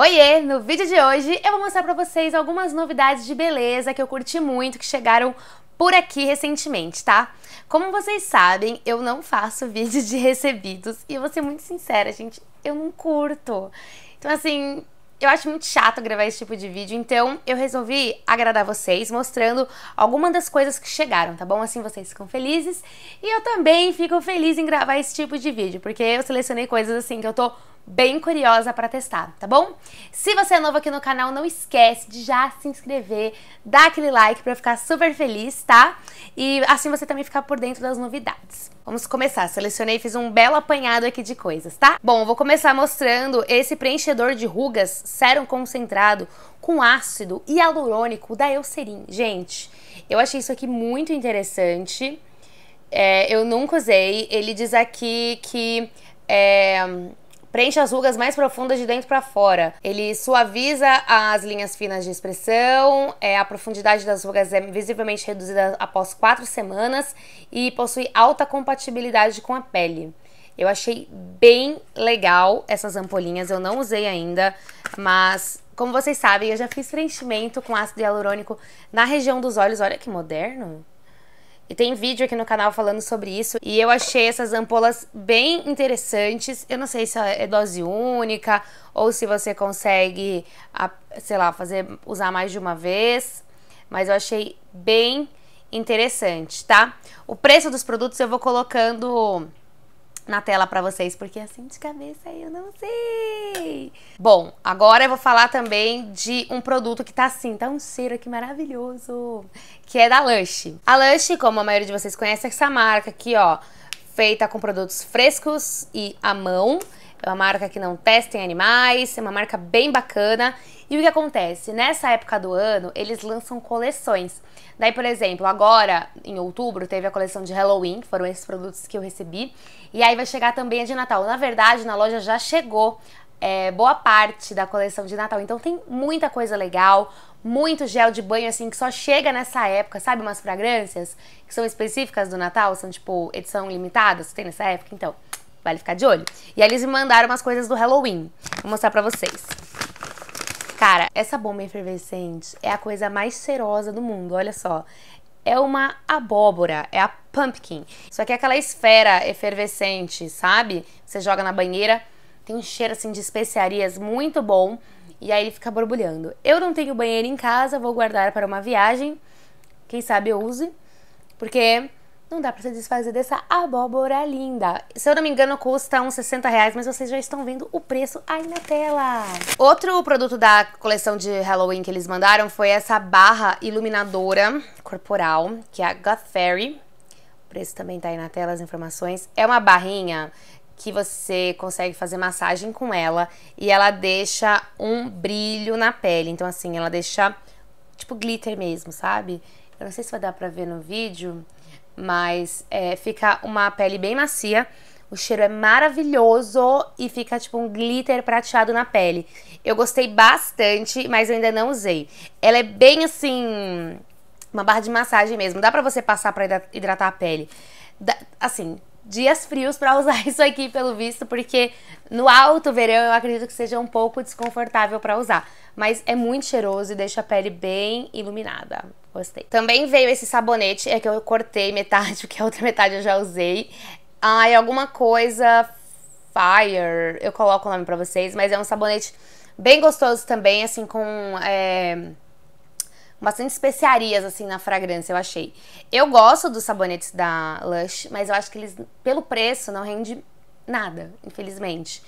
Oiê! No vídeo de hoje eu vou mostrar pra vocês algumas novidades de beleza que eu curti muito, que chegaram por aqui recentemente, tá? Como vocês sabem, eu não faço vídeos de recebidos e eu vou ser muito sincera, gente, eu não curto. Então assim, eu acho muito chato gravar esse tipo de vídeo, então eu resolvi agradar vocês mostrando algumas das coisas que chegaram, tá bom? Assim vocês ficam felizes e eu também fico feliz em gravar esse tipo de vídeo, porque eu selecionei coisas assim que eu tô bem curiosa para testar, tá bom? Se você é novo aqui no canal, não esquece de já se inscrever, dar aquele like para ficar super feliz, tá? E assim você também ficar por dentro das novidades. Vamos começar. Selecionei e fiz um belo apanhado aqui de coisas, tá? Bom, vou começar mostrando esse preenchedor de rugas serum concentrado com ácido hialurônico da Eucerin. Gente, eu achei isso aqui muito interessante. É, eu nunca usei. Ele diz aqui que é, Preenche as rugas mais profundas de dentro para fora. Ele suaviza as linhas finas de expressão, é, a profundidade das rugas é visivelmente reduzida após quatro semanas e possui alta compatibilidade com a pele. Eu achei bem legal essas ampolinhas, eu não usei ainda, mas como vocês sabem, eu já fiz preenchimento com ácido hialurônico na região dos olhos. Olha que moderno! E tem vídeo aqui no canal falando sobre isso. E eu achei essas ampolas bem interessantes. Eu não sei se é, é dose única ou se você consegue, sei lá, fazer usar mais de uma vez. Mas eu achei bem interessante, tá? O preço dos produtos eu vou colocando na tela para vocês, porque assim de cabeça eu não sei. Bom, agora eu vou falar também de um produto que tá assim, tá um cheiro aqui maravilhoso, que é da Lush. A Lush, como a maioria de vocês conhece, é essa marca aqui, ó, feita com produtos frescos e à mão. É uma marca que não testa em animais, é uma marca bem bacana. E o que acontece? Nessa época do ano, eles lançam coleções. Daí, por exemplo, agora, em outubro, teve a coleção de Halloween, que foram esses produtos que eu recebi. E aí vai chegar também a de Natal. Na verdade, na loja já chegou é, boa parte da coleção de Natal. Então tem muita coisa legal, muito gel de banho assim que só chega nessa época, sabe? Umas fragrâncias que são específicas do Natal, são tipo edição limitada, você tem nessa época, então. Vale ficar de olho. E aí eles me mandaram umas coisas do Halloween. Vou mostrar pra vocês. Cara, essa bomba efervescente é a coisa mais cheirosa do mundo, olha só. É uma abóbora, é a pumpkin. Só que é aquela esfera efervescente, sabe? Você joga na banheira, tem um cheiro assim de especiarias muito bom e aí ele fica borbulhando. Eu não tenho banheiro em casa, vou guardar para uma viagem. Quem sabe eu use, porque não dá para se desfazer dessa abóbora linda. Se eu não me engano, custa uns 60 reais, mas vocês já estão vendo o preço aí na tela. Outro produto da coleção de Halloween que eles mandaram foi essa barra iluminadora corporal, que é a Goth Fairy. O preço também tá aí na tela, as informações. É uma barrinha que você consegue fazer massagem com ela e ela deixa um brilho na pele. Então, assim, ela deixa tipo glitter mesmo, sabe? Eu não sei se vai dar pra ver no vídeo, mas é, fica uma pele bem macia. O cheiro é maravilhoso e fica tipo um glitter prateado na pele. Eu gostei bastante, mas eu ainda não usei. Ela é bem assim, uma barra de massagem mesmo. Dá pra você passar pra hidratar a pele. Dá, assim, dias frios para usar isso aqui, pelo visto, porque no alto verão eu acredito que seja um pouco desconfortável para usar. Mas é muito cheiroso e deixa a pele bem iluminada. Gostei. Também veio esse sabonete, é que eu cortei metade, porque a outra metade eu já usei. Ah, é alguma coisa Fire, eu coloco o nome pra vocês, mas é um sabonete bem gostoso também, assim, com é, bastante especiarias, assim, na fragrância, eu achei. Eu gosto dos sabonetes da Lush, mas eu acho que eles, pelo preço, não rende nada, infelizmente.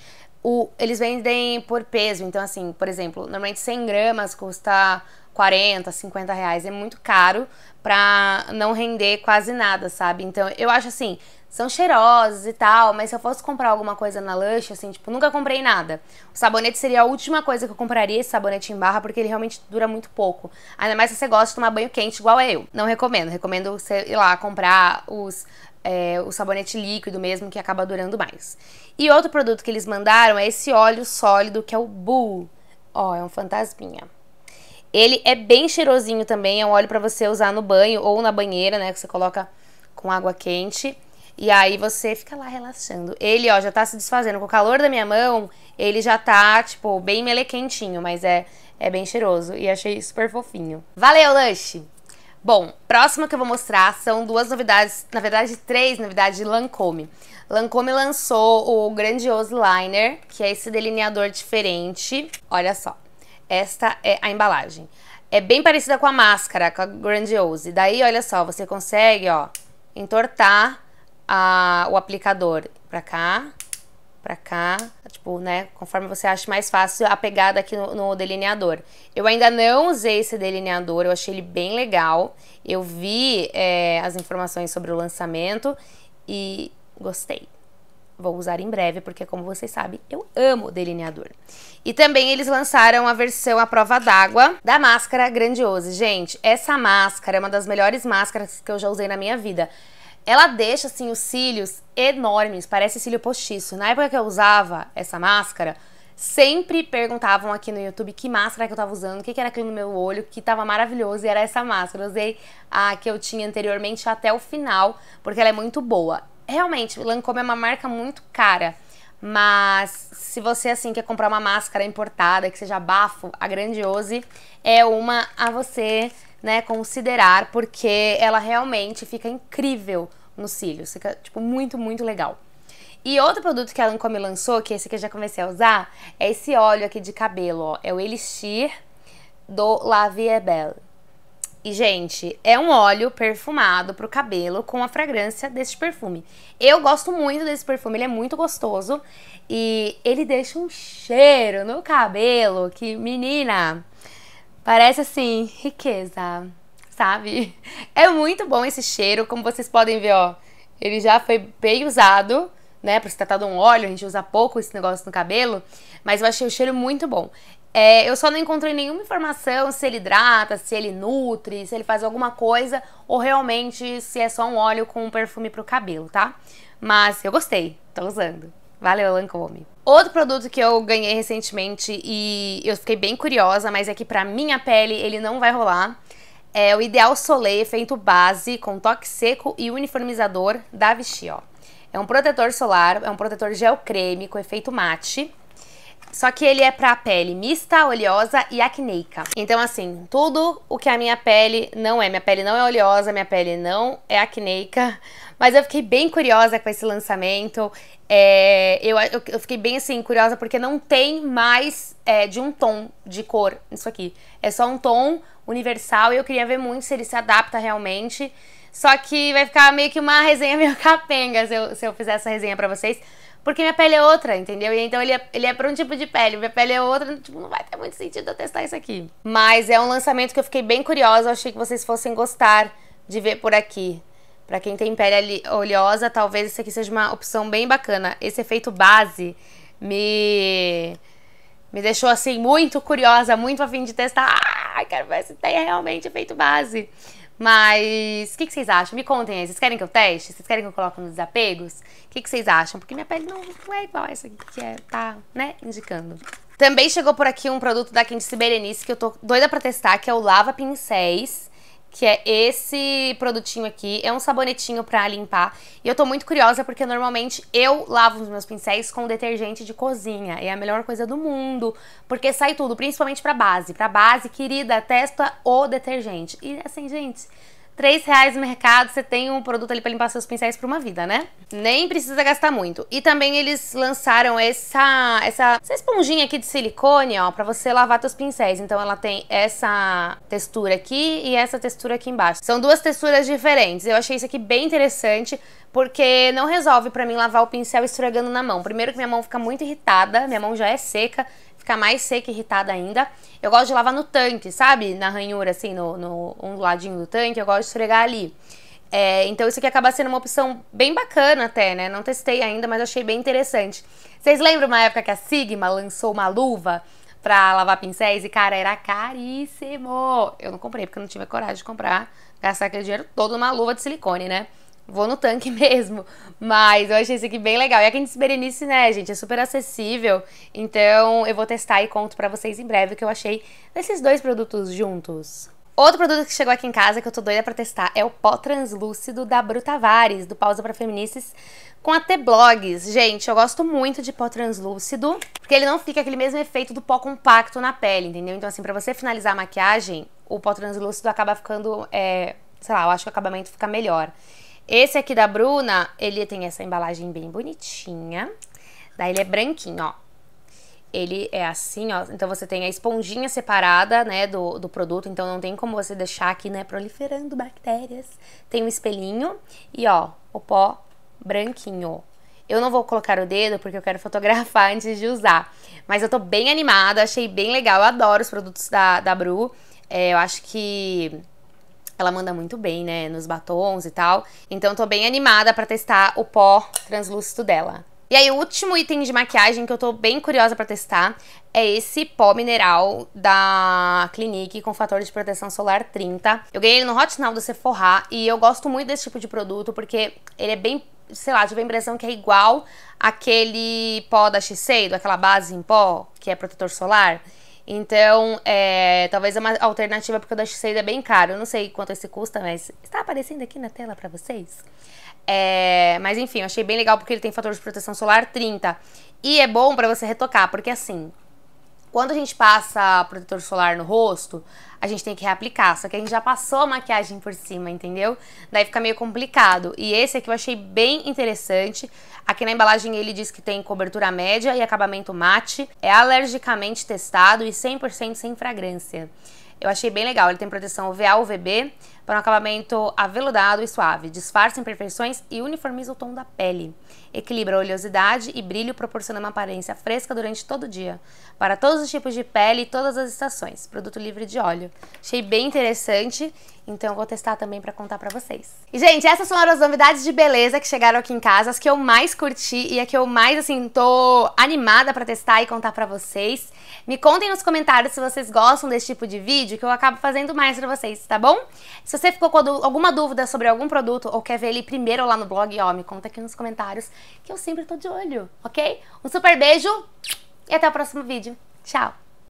O, eles vendem por peso, então assim, por exemplo, normalmente 100 gramas custa 40, 50 reais, é muito caro pra não render quase nada, sabe? Então eu acho assim, são cheirosos e tal, mas se eu fosse comprar alguma coisa na Lush, assim, tipo, nunca comprei nada. O sabonete seria a última coisa que eu compraria, esse sabonete em barra, porque ele realmente dura muito pouco. Ainda mais se você gosta de tomar banho quente, igual eu. Não recomendo, recomendo você ir lá comprar os é, o sabonete líquido mesmo, que acaba durando mais. E outro produto que eles mandaram é esse óleo sólido, que é o Bull. Ó, é um fantasminha. Ele é bem cheirosinho também, é um óleo para você usar no banho ou na banheira, né, que você coloca com água quente. E aí você fica lá relaxando. Ele, ó, já tá se desfazendo. Com o calor da minha mão, ele já tá, tipo, bem melequentinho, mas é, é bem cheiroso. E achei super fofinho. Valeu, Lush! Bom, próxima que eu vou mostrar são duas novidades, na verdade três novidades de Lancôme. Lancôme lançou o grandioso liner, que é esse delineador diferente. Olha só, esta é a embalagem. É bem parecida com a máscara, com a Grandiose. Daí, olha só, você consegue, ó, entortar a, o aplicador pra cá, pra cá, tipo, né, conforme você acha mais fácil a pegada aqui no, no, delineador. Eu ainda não usei esse delineador, eu achei ele bem legal, eu vi é, as informações sobre o lançamento e gostei. Vou usar em breve, porque como vocês sabem, eu amo delineador. E também eles lançaram a versão à prova d'água da máscara Grandiose. Gente, essa máscara é uma das melhores máscaras que eu já usei na minha vida. Ela deixa assim os cílios enormes, parece cílio postiço. Na época que eu usava essa máscara, sempre perguntavam aqui no YouTube que máscara que eu tava usando, o que, que era aquilo no meu olho, que tava maravilhoso e era essa máscara. Eu usei a que eu tinha anteriormente até o final, porque ela é muito boa. Realmente, Lancôme é uma marca muito cara. Mas se você assim quer comprar uma máscara importada que seja bafo, a Grandiose é uma a você né, considerar, porque ela realmente fica incrível nos cílios, fica tipo muito, muito legal. E outro produto que a Lancôme lançou, que esse que eu já comecei a usar, é esse óleo aqui de cabelo, ó, é o Elixir do La Vie Belle. E, gente, é um óleo perfumado para o cabelo com a fragrância desse perfume. Eu gosto muito desse perfume, ele é muito gostoso e ele deixa um cheiro no cabelo que, menina, Parece assim, riqueza, sabe? É muito bom esse cheiro, como vocês podem ver, ó. Ele já foi bem usado, né? Por se tratar de um óleo, a gente usa pouco esse negócio no cabelo. Mas eu achei o cheiro muito bom. É, eu só não encontrei nenhuma informação se ele hidrata, se ele nutre, se ele faz alguma coisa ou realmente se é só um óleo com um perfume pro cabelo, tá? Mas eu gostei, tô usando. Valeu, Lancôme. Outro produto que eu ganhei recentemente e eu fiquei bem curiosa, mas é que pra minha pele ele não vai rolar. É o Ideal Soleil feito base com toque seco e uniformizador da Vichy, ó. É um protetor solar, é um protetor gel creme com efeito mate. Só que ele é pra pele mista, oleosa e acneica. Então, assim, tudo o que a minha pele não é. Minha pele não é oleosa, minha pele não é acneica, mas eu fiquei bem curiosa com esse lançamento. É, eu, eu, fiquei bem assim, curiosa, porque não tem mais é, de um tom de cor isso aqui. É só um tom universal e eu queria ver muito se ele se adapta realmente. Só que vai ficar meio que uma resenha meio capenga se eu, se eu fizer essa resenha para vocês. Porque minha pele é outra, entendeu? E então ele é, ele é pra um tipo de pele, minha pele é outra, tipo, não vai ter muito sentido eu testar isso aqui. Mas é um lançamento que eu fiquei bem curiosa, eu achei que vocês fossem gostar de ver por aqui. Para quem tem pele oleosa, talvez esse aqui seja uma opção bem bacana. Esse efeito base me me deixou assim muito curiosa, muito afim de testar. Ah, quero ver se tem realmente efeito base. Mas o que, que, vocês acham? Me contem aí. Vocês querem que eu teste? Vocês querem que eu coloque nos desapegos? O que, que, vocês acham? Porque minha pele não, não é igual a essa que é, tá, né? Indicando. Também chegou por aqui um produto da Candice Berenice que eu tô doida pra testar, que é o Lava Pincéis que é esse produtinho aqui. É um sabonetinho pra limpar. E eu tô muito curiosa porque normalmente eu lavo os meus pincéis com detergente de cozinha. É a melhor coisa do mundo, porque sai tudo, principalmente pra base. Pra base, querida, testa o detergente. E assim, gente, 3 reais no mercado, você tem um produto ali para limpar seus pincéis por uma vida, né? Nem precisa gastar muito. E também eles lançaram essa, essa, essa esponjinha aqui de silicone, ó, para você lavar seus pincéis. Então ela tem essa textura aqui e essa textura aqui embaixo. São duas texturas diferentes. Eu achei isso aqui bem interessante porque não resolve para mim lavar o pincel esfregando na mão. Primeiro que minha mão fica muito irritada, minha mão já é seca, ficar mais seca e irritada ainda. Eu gosto de lavar no tanque, sabe? Na ranhura, assim, no, no um ladinho do tanque, eu gosto de esfregar ali. É, então isso aqui acaba sendo uma opção bem bacana até, né? Não testei ainda, mas achei bem interessante. Vocês lembram uma época que a Sigma lançou uma luva pra lavar pincéis? E, cara, era caríssimo! Eu não comprei, porque eu não tive coragem de comprar, gastar aquele dinheiro todo numa luva de silicone, né? vou no tanque mesmo. Mas eu achei esse aqui bem legal. E a Candice Berenice, né, gente, é super acessível. Então eu vou testar e conto pra vocês em breve o que eu achei desses dois produtos juntos. Outro produto que chegou aqui em casa que eu tô doida pra testar é o pó translúcido da Brutavares, do Pausa para Feministas, com a T-Blogs. Gente, eu gosto muito de pó translúcido, porque ele não fica aquele mesmo efeito do pó compacto na pele, entendeu? Então, assim, pra você finalizar a maquiagem, o pó translúcido acaba ficando, é, sei lá, eu acho que o acabamento fica melhor. Esse aqui da Bruna, ele tem essa embalagem bem bonitinha. Daí ele é branquinho, ó. Ele é assim, ó. Então você tem a esponjinha separada, né, do, do produto. Então não tem como você deixar aqui, né, proliferando bactérias. Tem um espelhinho e, ó, o pó branquinho. Eu não vou colocar o dedo porque eu quero fotografar antes de usar. Mas eu tô bem animada, achei bem legal. Eu adoro os produtos da, da Bru. É, eu acho que ela manda muito bem, né, nos batons e tal. Então tô bem animada para testar o pó translúcido dela. E aí, o último item de maquiagem que eu tô bem curiosa para testar é esse pó mineral da Clinique com fator de proteção solar 30. Eu ganhei ele no Hot Now do Sephora e eu gosto muito desse tipo de produto porque ele é bem, sei lá, tive a impressão que é igual aquele pó da Shiseido, aquela base em pó que é protetor solar. Então, é, talvez é uma alternativa, porque o da Shiseido é bem caro. Eu não sei quanto esse custa, mas está aparecendo aqui na tela para vocês. É, mas enfim, eu achei bem legal porque ele tem fator de proteção solar 30. E é bom para você retocar, porque assim, quando a gente passa protetor solar no rosto, a gente tem que reaplicar. Só que a gente já passou a maquiagem por cima, entendeu? Daí fica meio complicado. E esse aqui eu achei bem interessante. Aqui na embalagem ele diz que tem cobertura média e acabamento mate. É alergicamente testado e 100% sem fragrância. Eu achei bem legal. Ele tem proteção UVA, UVB, para um acabamento aveludado e suave, disfarça imperfeições e uniformiza o tom da pele. Equilibra a oleosidade e brilho, proporcionando uma aparência fresca durante todo o dia, para todos os tipos de pele e todas as estações. Produto livre de óleo. Achei bem interessante, então eu vou testar também para contar para vocês. E gente, essas foram as novidades de beleza que chegaram aqui em casa, as que eu mais curti e a que eu mais assim tô animada para testar e contar para vocês. Me contem nos comentários se vocês gostam desse tipo de vídeo que eu acabo fazendo mais para vocês, tá bom? Se você ficou com alguma dúvida sobre algum produto ou quer ver ele primeiro lá no blog, ó, me conta aqui nos comentários que eu sempre tô de olho, ok? Um super beijo e até o próximo vídeo. Tchau!